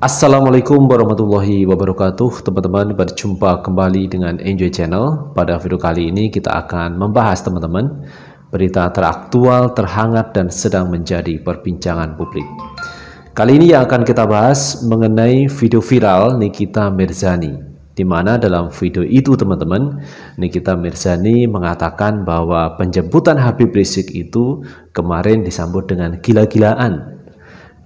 Assalamualaikum warahmatullahi wabarakatuh Teman-teman berjumpa kembali dengan Enjoy Channel Pada video kali ini kita akan membahas teman-teman Berita teraktual, terhangat dan sedang menjadi perbincangan publik Kali ini yang akan kita bahas mengenai video viral Nikita Mirzani di mana dalam video itu teman-teman Nikita Mirzani mengatakan bahwa penjemputan Habib Rizik itu kemarin disambut dengan gila-gilaan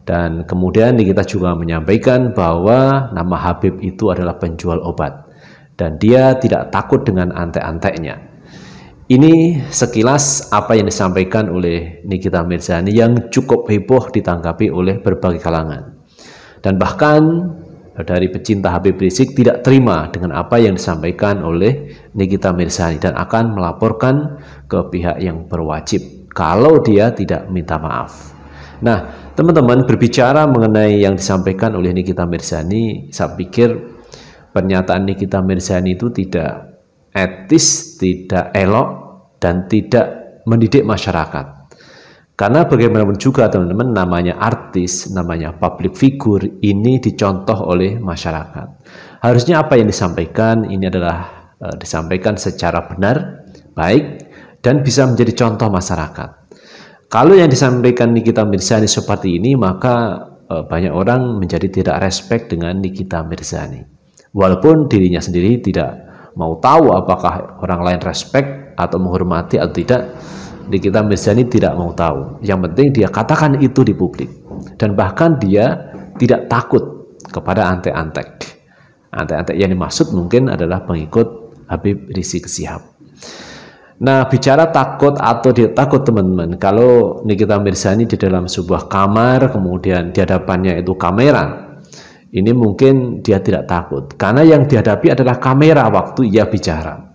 dan kemudian kita juga menyampaikan bahwa nama Habib itu adalah penjual obat dan dia tidak takut dengan antek-anteknya. Ini sekilas apa yang disampaikan oleh Nikita Mirzani yang cukup heboh ditanggapi oleh berbagai kalangan. Dan bahkan dari pecinta Habib Rizik tidak terima dengan apa yang disampaikan oleh Nikita Mirzani dan akan melaporkan ke pihak yang berwajib kalau dia tidak minta maaf. Nah, teman-teman berbicara mengenai yang disampaikan oleh Nikita Mirzani, saya pikir pernyataan Nikita Mirzani itu tidak etis, tidak elok, dan tidak mendidik masyarakat. Karena bagaimanapun juga teman-teman namanya artis, namanya public figure ini dicontoh oleh masyarakat. Harusnya apa yang disampaikan ini adalah e, disampaikan secara benar, baik dan bisa menjadi contoh masyarakat. Kalau yang disampaikan Nikita Mirzani seperti ini, maka e, banyak orang menjadi tidak respect dengan Nikita Mirzani. Walaupun dirinya sendiri tidak mau tahu apakah orang lain respect atau menghormati atau tidak, Nikita Mirzani tidak mau tahu. Yang penting dia katakan itu di publik. Dan bahkan dia tidak takut kepada antek-antek. Antek-antek yang dimaksud mungkin adalah pengikut Habib Rizik Sihab. Nah, bicara takut atau dia takut teman-teman, kalau Nikita Mirzani di dalam sebuah kamar, kemudian di hadapannya itu kamera, ini mungkin dia tidak takut. Karena yang dihadapi adalah kamera waktu ia bicara.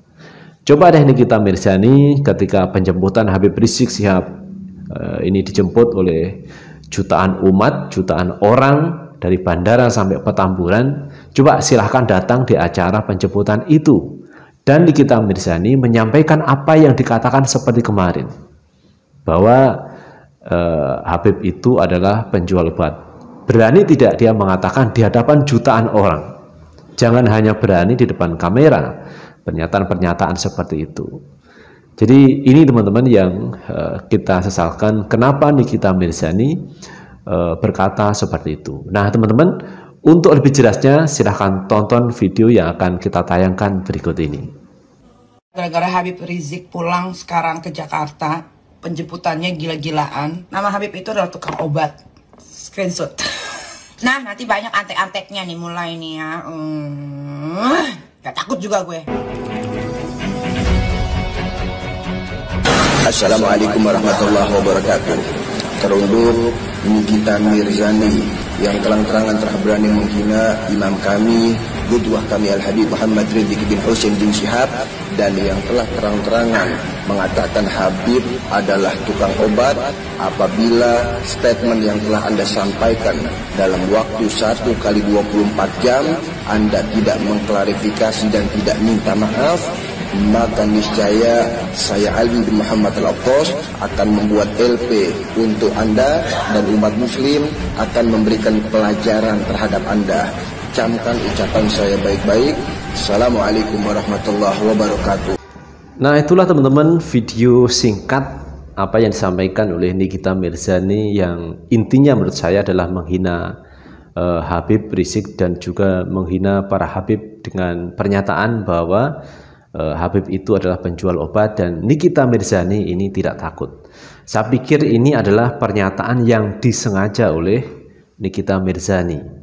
Coba deh Nikita Mirzani ketika penjemputan Habib Rizik siap eh, ini dijemput oleh jutaan umat, jutaan orang dari bandara sampai petamburan. Coba silahkan datang di acara penjemputan itu dan di Nikita Mirzani menyampaikan apa yang dikatakan seperti kemarin, bahwa eh, Habib itu adalah penjual obat. Berani tidak dia mengatakan di hadapan jutaan orang. Jangan hanya berani di depan kamera, pernyataan-pernyataan seperti itu. Jadi ini teman-teman yang eh, kita sesalkan kenapa Nikita Mirzani uh, berkata seperti itu. Nah teman-teman untuk lebih jelasnya silahkan tonton video yang akan kita tayangkan berikut ini. Gara-gara Habib Rizik pulang sekarang ke Jakarta, penjemputannya gila-gilaan. Nama Habib itu adalah tukang obat. Screenshot. nah, nanti banyak antek-anteknya nih mulai nih ya. Hmm, eh, gak takut juga gue. Assalamualaikum warahmatullahi wabarakatuh. Terundur Nikita Mirzani yang terang-terangan telah berani menghina imam kami Gudwah kami Al-Habib Muhammad Ridhik bin Husin bin Syihab dan yang telah terang-terangan mengatakan Habib adalah tukang obat apabila statement yang telah Anda sampaikan dalam waktu 1 kali 24 jam Anda tidak mengklarifikasi dan tidak minta maaf maka niscaya saya Ali bin Muhammad Al-Abbas akan membuat LP untuk Anda dan umat muslim akan memberikan pelajaran terhadap Anda Camkan ucapan saya baik-baik. Assalamualaikum warahmatullahi wabarakatuh. Nah itulah teman-teman video singkat apa yang disampaikan oleh Nikita Mirzani yang intinya menurut saya adalah menghina uh, Habib Rizik dan juga menghina para Habib dengan pernyataan bahwa uh, Habib itu adalah penjual obat dan Nikita Mirzani ini tidak takut. Saya pikir ini adalah pernyataan yang disengaja oleh Nikita Mirzani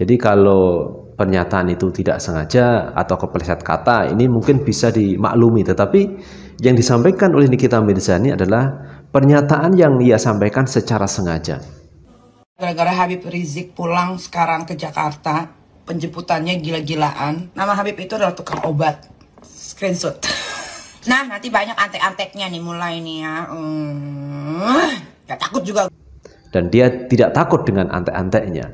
jadi kalau pernyataan itu tidak sengaja atau kepleset kata ini mungkin bisa dimaklumi tetapi yang disampaikan oleh Nikita Mirzani adalah pernyataan yang ia sampaikan secara sengaja. Gara-gara Habib Rizik pulang sekarang ke Jakarta, penjemputannya gila-gilaan. Nama Habib itu adalah tukang obat. Screenshot. Nah, nanti banyak antek-anteknya nih mulai nih ya. Hmm, gak takut juga. Dan dia tidak takut dengan antek-anteknya.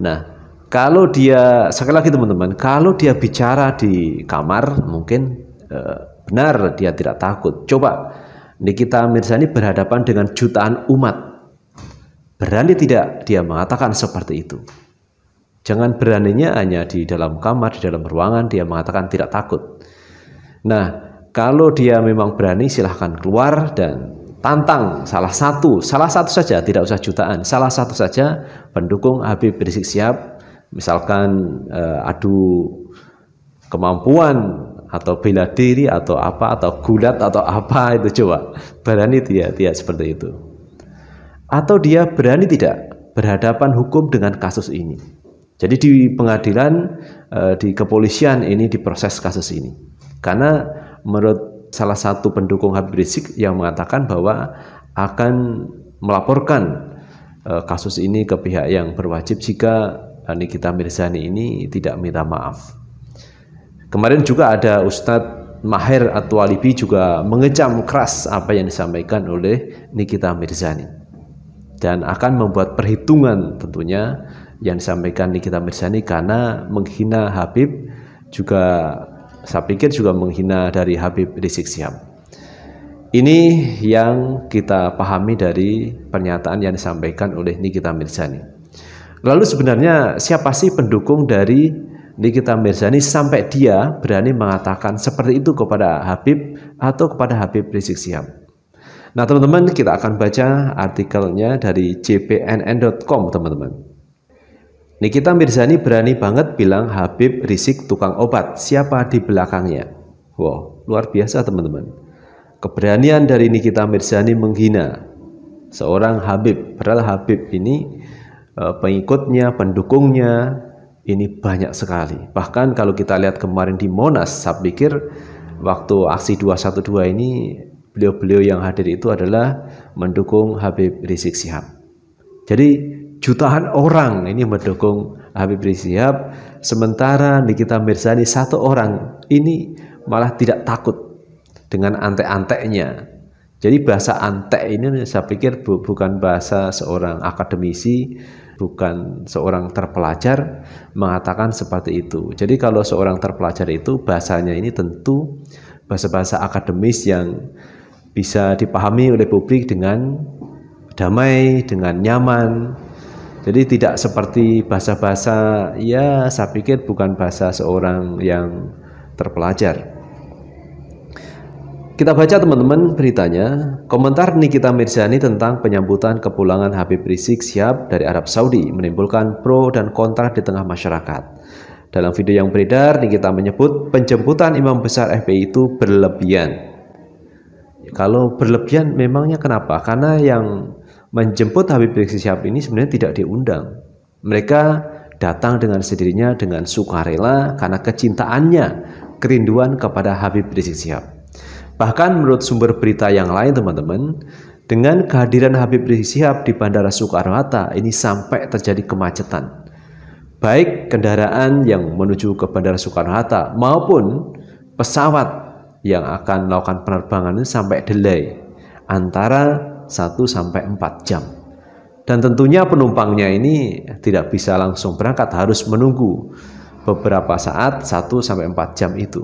Nah, kalau dia sekali lagi teman-teman, kalau dia bicara di kamar mungkin eh, benar dia tidak takut. Coba Nikita Mirzani berhadapan dengan jutaan umat. Berani tidak dia mengatakan seperti itu? Jangan beraninya hanya di dalam kamar, di dalam ruangan dia mengatakan tidak takut. Nah, kalau dia memang berani silahkan keluar dan tantang salah satu, salah satu saja tidak usah jutaan, salah satu saja pendukung Habib Rizik siap misalkan uh, adu kemampuan atau bela diri atau apa atau gulat atau apa itu coba berani tidak tidak seperti itu atau dia berani tidak berhadapan hukum dengan kasus ini jadi di pengadilan eh, di kepolisian ini diproses kasus ini karena menurut salah satu pendukung Habib Rizik yang mengatakan bahwa akan melaporkan eh, kasus ini ke pihak yang berwajib jika Nikita Mirzani ini tidak minta maaf. Kemarin juga ada Ustadz Maher Atwalibi juga mengecam keras apa yang disampaikan oleh Nikita Mirzani dan akan membuat perhitungan tentunya yang disampaikan Nikita Mirzani karena menghina Habib juga saya pikir juga menghina dari Habib Rizik Sihab. Ini yang kita pahami dari pernyataan yang disampaikan oleh Nikita Mirzani. Lalu sebenarnya siapa sih pendukung dari Nikita Mirzani sampai dia berani mengatakan seperti itu kepada Habib atau kepada Habib Rizik Sihab? Nah teman-teman kita akan baca artikelnya dari jpnn.com teman-teman. Nikita Mirzani berani banget bilang Habib Rizik tukang obat, siapa di belakangnya? Wow, luar biasa teman-teman. Keberanian dari Nikita Mirzani menghina seorang Habib, padahal Habib ini Eh, pengikutnya, pendukungnya, ini banyak sekali. Bahkan kalau kita lihat kemarin di Monas, saya pikir waktu aksi 212 ini beliau-beliau yang hadir itu adalah mendukung Habib Rizik Sihab. Jadi jutaan orang ini mendukung Habib Rizik Sihab, sementara Nikita Mirzani satu orang ini malah tidak takut dengan antek-anteknya jadi bahasa antek ini saya pikir bukan bahasa seorang akademisi bukan seorang terpelajar mengatakan seperti itu. Jadi kalau seorang terpelajar itu bahasanya ini tentu bahasa-bahasa akademis yang bisa dipahami oleh publik dengan damai, dengan nyaman. Jadi tidak seperti bahasa-bahasa ya saya pikir bukan bahasa seorang yang terpelajar. Kita baca teman-teman beritanya, komentar Nikita Mirzani tentang penyambutan kepulangan Habib Rizik Syihab dari Arab Saudi menimbulkan pro dan kontra di tengah masyarakat. Dalam video yang beredar, Nikita menyebut penjemputan Imam Besar FPI itu berlebihan. Kalau berlebihan memangnya kenapa? Karena yang menjemput Habib Rizik Syihab ini sebenarnya tidak diundang. Mereka datang dengan sendirinya dengan sukarela karena kecintaannya, kerinduan kepada Habib Rizik Syihab. Bahkan menurut sumber berita yang lain teman-teman, dengan kehadiran Habib Rizik Sihab di Bandara Soekarno-Hatta ini sampai terjadi kemacetan. Baik kendaraan yang menuju ke Bandara Soekarno-Hatta maupun pesawat yang akan melakukan penerbangan ini sampai delay antara 1 sampai 4 jam. Dan tentunya penumpangnya ini tidak bisa langsung berangkat, harus menunggu beberapa saat 1 sampai 4 jam itu.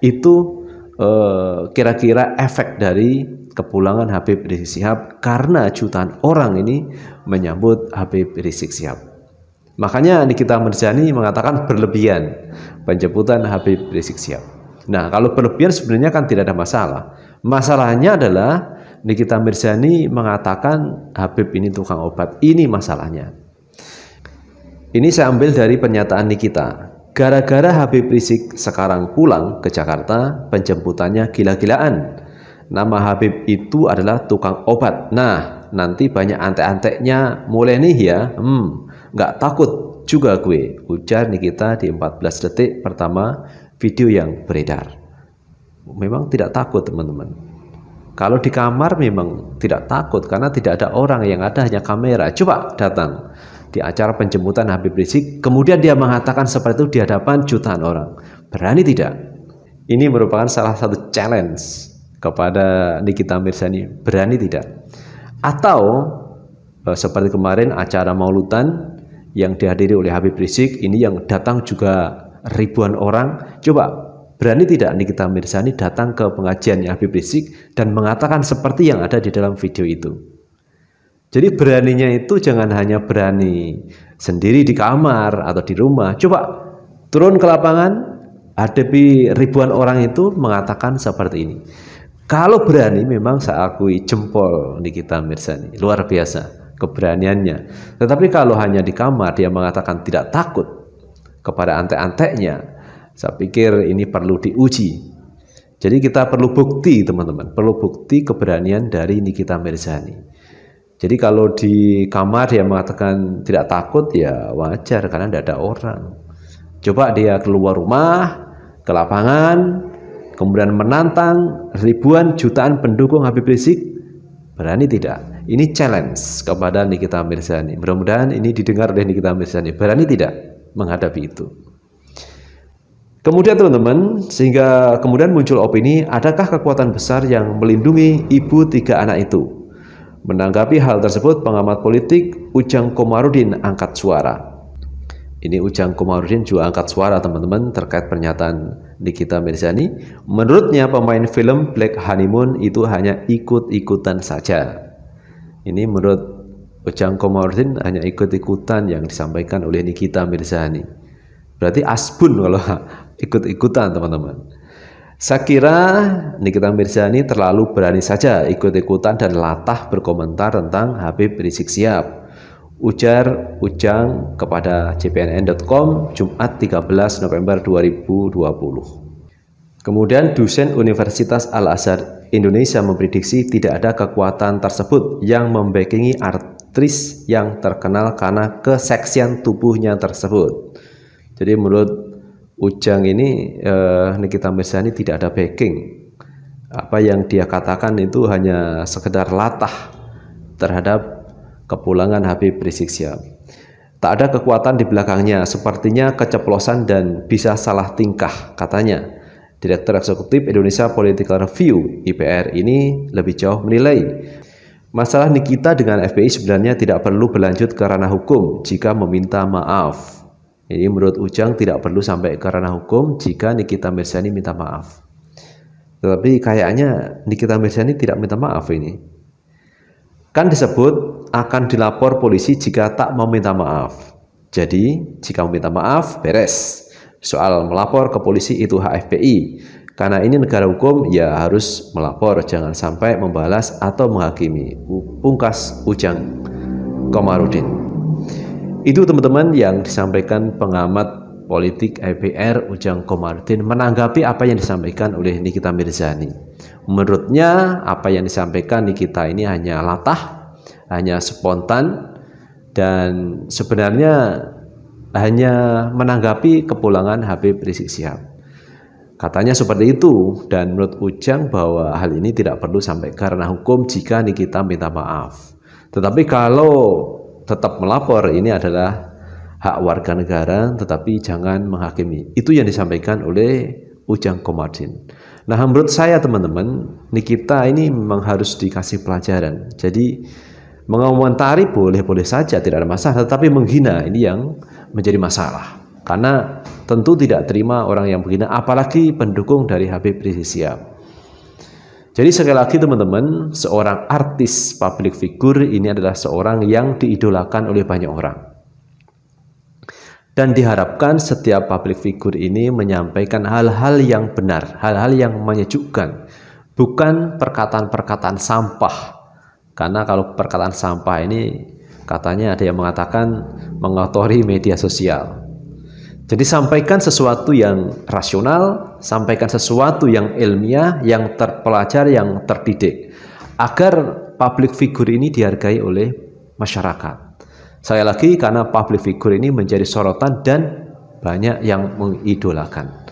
Itu Eh, kira-kira efek dari kepulangan Habib Rizik Sihab karena jutaan orang ini menyambut Habib Rizik Sihab. Makanya Nikita Merjani mengatakan berlebihan penjemputan Habib Rizik Sihab. Nah, kalau berlebihan sebenarnya kan tidak ada masalah. Masalahnya adalah Nikita Mirzani mengatakan Habib ini tukang obat. Ini masalahnya. Ini saya ambil dari pernyataan Nikita Gara-gara Habib Rizik sekarang pulang ke Jakarta, penjemputannya gila-gilaan. Nama Habib itu adalah tukang obat. Nah, nanti banyak antek-anteknya mulai nih ya. Hmm, nggak takut juga gue, ujar Nikita di 14 detik pertama video yang beredar. Memang tidak takut teman-teman. Kalau di kamar memang tidak takut karena tidak ada orang yang ada hanya kamera. Coba datang di acara penjemputan Habib Rizik, kemudian dia mengatakan seperti itu di hadapan jutaan orang. Berani tidak? Ini merupakan salah satu challenge kepada Nikita Mirzani. Berani tidak? Atau eh, seperti kemarin acara maulutan yang dihadiri oleh Habib Rizik, ini yang datang juga ribuan orang. Coba berani tidak Nikita Mirzani datang ke pengajiannya Habib Rizik dan mengatakan seperti yang ada di dalam video itu. Jadi beraninya itu jangan hanya berani sendiri di kamar atau di rumah. Coba turun ke lapangan, hadapi ribuan orang itu mengatakan seperti ini. Kalau berani memang saya akui jempol Nikita Mirzani, luar biasa keberaniannya. Tetapi kalau hanya di kamar dia mengatakan tidak takut kepada antek-anteknya, saya pikir ini perlu diuji. Jadi kita perlu bukti teman-teman, perlu bukti keberanian dari Nikita Mirzani. Jadi kalau di kamar dia mengatakan tidak takut ya wajar karena tidak ada orang. Coba dia keluar rumah, ke lapangan, kemudian menantang ribuan jutaan pendukung Habib Rizik, berani tidak? Ini challenge kepada Nikita Mirzani. Mudah-mudahan ini didengar oleh Nikita Mirzani. Berani tidak menghadapi itu? Kemudian teman-teman, sehingga kemudian muncul opini, adakah kekuatan besar yang melindungi ibu tiga anak itu? Menanggapi hal tersebut, pengamat politik Ujang Komarudin angkat suara. Ini Ujang Komarudin juga angkat suara teman-teman terkait pernyataan Nikita Mirzani. Menurutnya pemain film Black Honeymoon itu hanya ikut-ikutan saja. Ini menurut Ujang Komarudin hanya ikut-ikutan yang disampaikan oleh Nikita Mirzani. Berarti asbun kalau ikut-ikutan teman-teman. Saya kira Nikita Mirzani terlalu berani saja ikut-ikutan dan latah berkomentar tentang Habib Rizik Siap. Ujar Ujang kepada cpnn.com Jumat 13 November 2020. Kemudian dosen Universitas Al-Azhar Indonesia memprediksi tidak ada kekuatan tersebut yang membekingi artis yang terkenal karena keseksian tubuhnya tersebut. Jadi menurut Ujang ini eh, Nikita Mirzani tidak ada backing. Apa yang dia katakan itu hanya sekedar latah terhadap kepulangan Habib Rizik Syihab. Tak ada kekuatan di belakangnya, sepertinya keceplosan dan bisa salah tingkah, katanya. Direktur Eksekutif Indonesia Political Review (IPR) ini lebih jauh menilai masalah Nikita dengan FPI sebenarnya tidak perlu berlanjut ke ranah hukum jika meminta maaf. Jadi menurut Ujang tidak perlu sampai ke ranah hukum jika Nikita Mirzani minta maaf. Tetapi kayaknya Nikita Mirzani tidak minta maaf ini. Kan disebut akan dilapor polisi jika tak mau minta maaf. Jadi jika mau minta maaf beres. Soal melapor ke polisi itu HFPI. Karena ini negara hukum ya harus melapor jangan sampai membalas atau menghakimi. Pungkas Ujang Komarudin. Itu teman-teman yang disampaikan pengamat politik IPR Ujang Komarudin menanggapi apa yang disampaikan oleh Nikita Mirzani. Menurutnya apa yang disampaikan Nikita ini hanya latah, hanya spontan dan sebenarnya hanya menanggapi kepulangan Habib Rizik Sihab. Katanya seperti itu dan menurut Ujang bahwa hal ini tidak perlu sampai karena hukum jika Nikita minta maaf. Tetapi kalau tetap melapor ini adalah hak warga negara tetapi jangan menghakimi. Itu yang disampaikan oleh Ujang Komarudin. Nah, menurut saya teman-teman, Nikita ini memang harus dikasih pelajaran. Jadi mengomentari boleh-boleh saja tidak ada masalah, tetapi menghina ini yang menjadi masalah. Karena tentu tidak terima orang yang menghina apalagi pendukung dari Habib Rizik Siap jadi sekali lagi teman-teman, seorang artis public figure ini adalah seorang yang diidolakan oleh banyak orang. Dan diharapkan setiap public figure ini menyampaikan hal-hal yang benar, hal-hal yang menyejukkan, bukan perkataan-perkataan sampah. Karena kalau perkataan sampah ini katanya ada yang mengatakan mengotori media sosial. Jadi sampaikan sesuatu yang rasional, sampaikan sesuatu yang ilmiah, yang terpelajar, yang terdidik. Agar public figure ini dihargai oleh masyarakat. Saya lagi karena public figure ini menjadi sorotan dan banyak yang mengidolakan.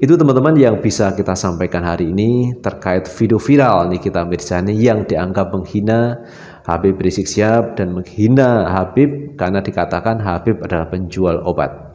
Itu teman-teman yang bisa kita sampaikan hari ini terkait video viral Nikita Mirzani yang dianggap menghina Habib Rizik Syihab dan menghina Habib karena dikatakan Habib adalah penjual obat.